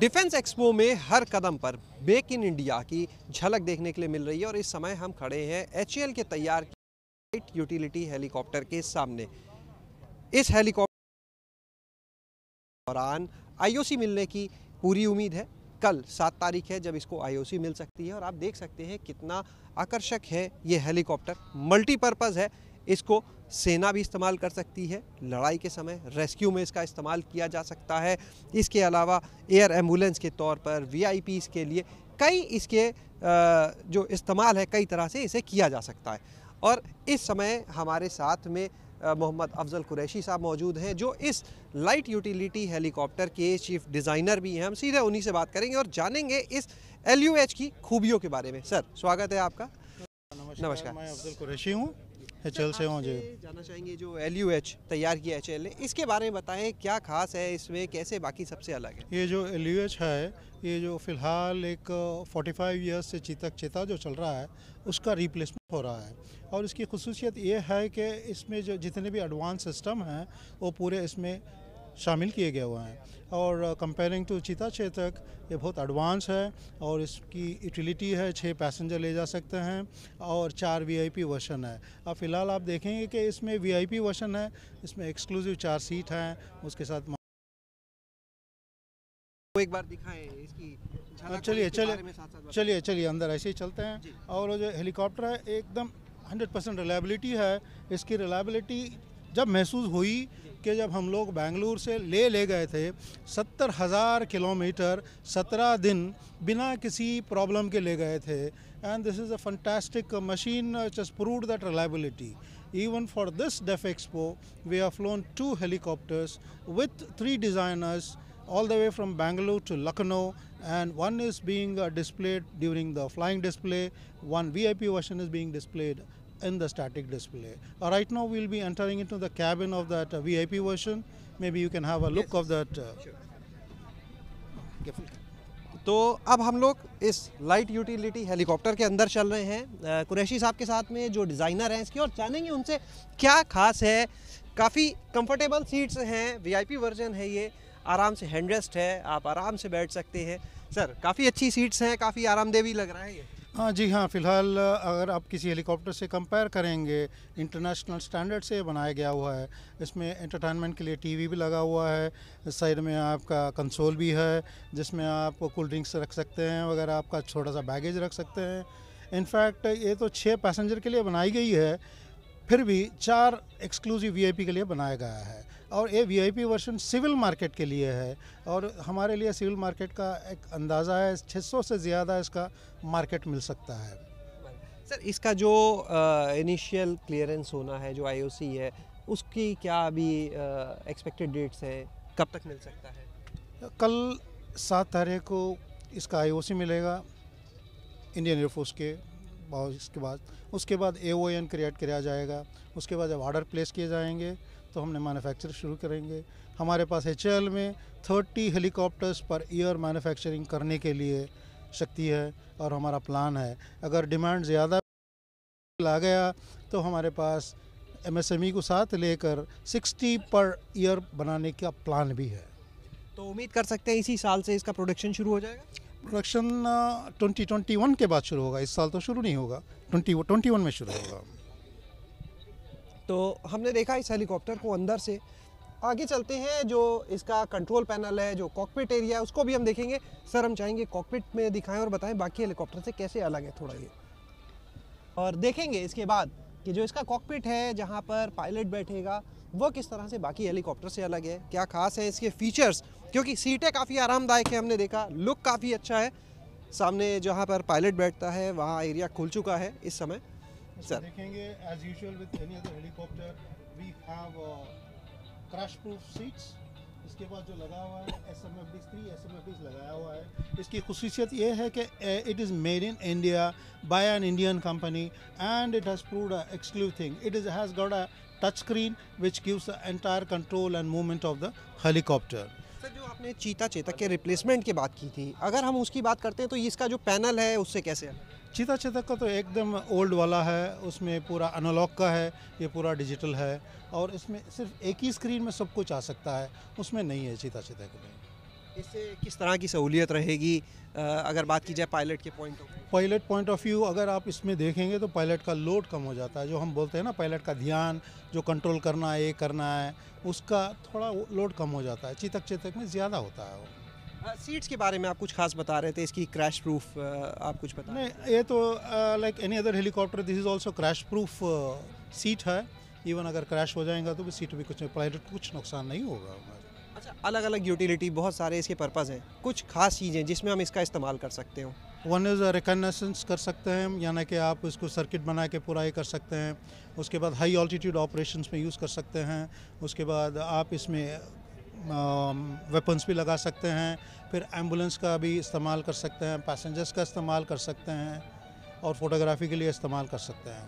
Defence expo में हर कदम पर make in India की झलक देखने के लिए मिल रही है और इस समय हम खड़े हैं एच के तैयार यूटिलिटी हेलीकॉप्टर के सामने इस हेलीकॉप्टर दौरान आईओसी मिलने की पूरी उम्मीद है कल सात तारीख है जब इसको आईओसी मिल सकती है और आप देख सकते हैं कितना आकर्षक है ये हेलीकॉप्टर मल्टीपर्पज़ है इसको सेना भी इस्तेमाल कर सकती है लड़ाई के समय रेस्क्यू में इसका इस्तेमाल किया जा सकता है इसके अलावा एयर एम्बुलेंस के तौर पर वी के लिए कई इसके जो इस्तेमाल है कई तरह से इसे किया जा सकता है और इस समय हमारे साथ में मोहम्मद अफजल कुरैशी साहब मौजूद हैं जो इस लाइट यूटिलिटी हेलीकॉप्टर के चीफ डिज़ाइनर भी हैं हम सीधे उन्हीं से बात करेंगे और जानेंगे इस एल की खूबियों के बारे में सर स्वागत है आपका नमस्कार, नमस्कार। मैं अफजल कुरैशी हूँ एच एल से हों जी जाना चाहेंगे जो एल यू एच तैयार किया एच एल ने इसके बारे में बताएं क्या खास है इसमें कैसे बाकी सबसे अलग है ये जो एल यू एच है ये जो फिलहाल एक 45 ईयर्स से चीतक चेता जो चल रहा है उसका रिप्लेसमेंट हो रहा है और इसकी खसूसियत ये है कि इसमें जो जितने भी एडवांस सिस्टम हैं वो पूरे इसमें शामिल किए गए हुए हैं और कंपेयरिंग टू चीता चेतक ये बहुत एडवांस है और इसकी यूटिलिटी है छः पैसेंजर ले जा सकते हैं और चार वीआईपी वर्शन है अब फ़िलहाल आप देखेंगे कि इसमें वीआईपी वर्शन है इसमें एक्सक्लूसिव चार सीट हैं उसके साथ एक बार दिखाएं इसकी हाँ, चलिए चलिए चलिए चलिए अंदर ऐसे ही चलते हैं और जो हेलीकॉप्टर है एकदम 100 परसेंट रिलायबिलिटी है इसकी रिलायबिलिटी जब महसूस हुई कि जब हम लोग बेंगलुरु से ले ले गए थे सत्तर हज़ार किलोमीटर सत्रह दिन बिना किसी प्रॉब्लम के ले गए थे and this is a fantastic machine just prove that reliability even for this DefExpo we are flown two helicopters with three designers all the way from Bengaluru to Lucknow and one is being displayed during the flying display one V I P version is being displayed in the static display. Uh, right now we'll be entering into the cabin of that uh, VIP version. Maybe you can have a look yes. of that. Uh, sure. तो अब हम लोग इस light utility helicopter के अंदर चल रहे हैं कुरैशी साहब के साथ में जो डिज़ाइनर हैं इसके और जानेंगे उनसे क्या खास है काफ़ी कंफर्टेबल सीट्स हैं वीआईपी वर्जन है ये आराम से हैंडरेस्ट है आप आराम से बैठ सकते हैं सर काफ़ी अच्छी सीट्स हैं काफ़ी आरामदेह भी लग रहा है ये हाँ जी हाँ फ़िलहाल अगर आप किसी हेलीकॉप्टर से कंपेयर करेंगे इंटरनेशनल स्टैंडर्ड से बनाया गया हुआ है इसमें एंटरटेनमेंट के लिए टीवी भी लगा हुआ है साइड में आपका कंसोल भी है जिसमें आप कोल्ड ड्रिंक्स रख सकते हैं अगर आपका छोटा सा बैगेज रख सकते हैं इनफैक्ट ये तो छः पैसेंजर के लिए बनाई गई है फिर भी चार एक्सक्लूसिव वी के लिए बनाया गया है और ये वीआईपी वर्जन सिविल मार्केट के लिए है और हमारे लिए सिविल मार्केट का एक अंदाज़ा है 600 से ज़्यादा इसका मार्केट मिल सकता है सर इसका जो इनिशियल क्लियरेंस होना है जो आईओसी है उसकी क्या अभी एक्सपेक्टेड डेट्स हैं कब तक मिल सकता है कल सात तारीख को इसका आईओसी मिलेगा इंडियन एयरफोर्स के और इसके बाद उसके बाद ए क्रिएट किया जाएगा उसके बाद जब ऑर्डर प्लेस किए जाएंगे तो हमने मैन्युफैक्चर शुरू करेंगे हमारे पास एच में 30 हेलीकॉप्टर्स पर ईयर मैन्युफैक्चरिंग करने के लिए शक्ति है और हमारा प्लान है अगर डिमांड ज़्यादा आ गया तो हमारे पास ई e को साथ लेकर 60 पर ईयर बनाने का प्लान भी है तो उम्मीद कर सकते हैं इसी साल से इसका प्रोडक्शन शुरू हो जाएगा प्रोडक्शन 2021 uh, के बाद शुरू होगा इस साल तो शुरू नहीं होगा वन में शुरू होगा तो हमने देखा इस हेलीकॉप्टर को अंदर से आगे चलते हैं जो इसका कंट्रोल पैनल है जो कॉकपिट एरिया है उसको भी हम देखेंगे सर हम चाहेंगे कॉकपिट में दिखाएं और बताएं बाकी हेलीकॉप्टर से कैसे अलग है थोड़ा ये और देखेंगे इसके बाद कि जो इसका कॉकपिट है जहाँ पर पायलट बैठेगा वो किस तरह से बाकी हेलीकॉप्टर से अलग है क्या खास है इसके फीचर्स क्योंकि सीटें काफ़ी आरामदायक है हमने देखा लुक काफ़ी अच्छा है सामने जहाँ पर पायलट बैठता है वहाँ एरिया खुल चुका है इस समय सर देखेंगे as usual with any other helicopter we have crash proof seats इसके बाद जो लगा हुआ है S M F D three S M F D लगाया हुआ है इसकी खसूसियत ये है कि it is made in India by an Indian company and it has prove a exclusive thing it is has got a touch screen which gives the entire control and movement of the helicopter sir जो आपने चीता चेतक के replacement की बात की थी अगर हम उसकी बात करते हैं तो इसका जो पैनल है उससे कैसे है चीता चेतक का तो एकदम ओल्ड वाला है उसमें पूरा अनलॉक का है ये पूरा डिजिटल है और इसमें सिर्फ एक ही स्क्रीन में सब कुछ आ सकता है उसमें नहीं है चीता चेतक में इससे किस तरह की सहूलियत रहेगी अगर बात की जाए पायलट के point of pilot point of view अगर आप इसमें देखेंगे तो पायलट का लोड कम हो जाता है जो हम बोलते हैं ना पायलट का ध्यान जो कंट्रोल करना है ये करना है उसका थोड़ा लोड कम हो जाता है चेतक चेतक में ज़्यादा होता है वो सीट्स के बारे में आप कुछ खास बता रहे थे इसकी क्रैश प्रूफ आप कुछ बता नहीं ये तो like any other helicopter this is also crash proof seat है इवन अगर क्रैश हो जाएगा तो भी सीट भी कुछ पायलट तो कुछ नुकसान नहीं होगा अच्छा अलग अलग यूटिलिटी बहुत सारे इसके पर्पज़ हैं कुछ खास चीज़ें जिसमें हम इसका इस्तेमाल कर सकते हो वन इज़ रिकनसेंस कर सकते हैं यानी कि आप इसको सर्किट बना के पूरा ही कर सकते हैं उसके बाद हाई ऑल्टीट्यूड ऑपरेशंस में यूज़ कर सकते हैं उसके बाद आप इसमें वेपन्स भी लगा सकते हैं फिर एम्बुलेंस का भी इस्तेमाल कर सकते हैं पैसेंजर्स का इस्तेमाल कर सकते हैं और फोटोग्राफी के लिए इस्तेमाल कर सकते हैं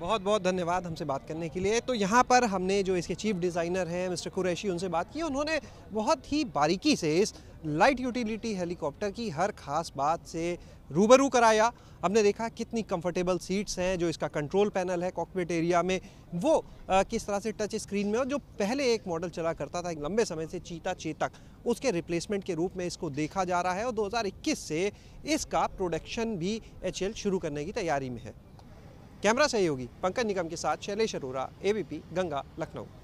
बहुत बहुत धन्यवाद हमसे बात करने के लिए तो यहाँ पर हमने जो इसके चीफ डिज़ाइनर हैं मिस्टर कुरैशी उनसे बात की उन्होंने बहुत ही बारीकी से इस लाइट यूटिलिटी हेलीकॉप्टर की हर खास बात से रूबरू कराया हमने देखा कितनी कंफर्टेबल सीट्स हैं जो इसका कंट्रोल पैनल है कॉकपिट एरिया में वो आ, किस तरह से टच स्क्रीन में और जो पहले एक मॉडल चला करता था एक लंबे समय से चीता चेतक उसके रिप्लेसमेंट के रूप में इसको देखा जा रहा है और 2021 से इसका प्रोडक्शन भी एच शुरू करने की तैयारी में है कैमरा सहयोगी पंकज निगम के साथ शैलेश अरोरा एबीपी गंगा लखनऊ